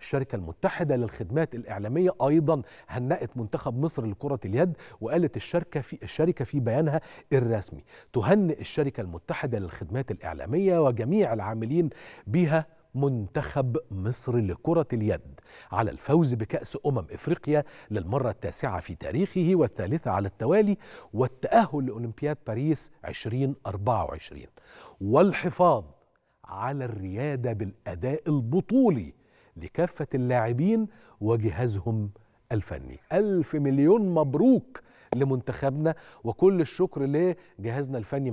الشركة المتحدة للخدمات الإعلامية أيضا هنأت منتخب مصر لكرة اليد وقالت الشركة في الشركة في بيانها الرسمي تهنئ الشركة المتحدة للخدمات الإعلامية وجميع العاملين بها منتخب مصر لكرة اليد على الفوز بكأس أمم إفريقيا للمرة التاسعة في تاريخه والثالثة على التوالي والتأهل لأولمبياد باريس 2024 والحفاظ على الريادة بالأداء البطولي لكافة اللاعبين وجهازهم الفني ألف مليون مبروك لمنتخبنا وكل الشكر لجهازنا الفني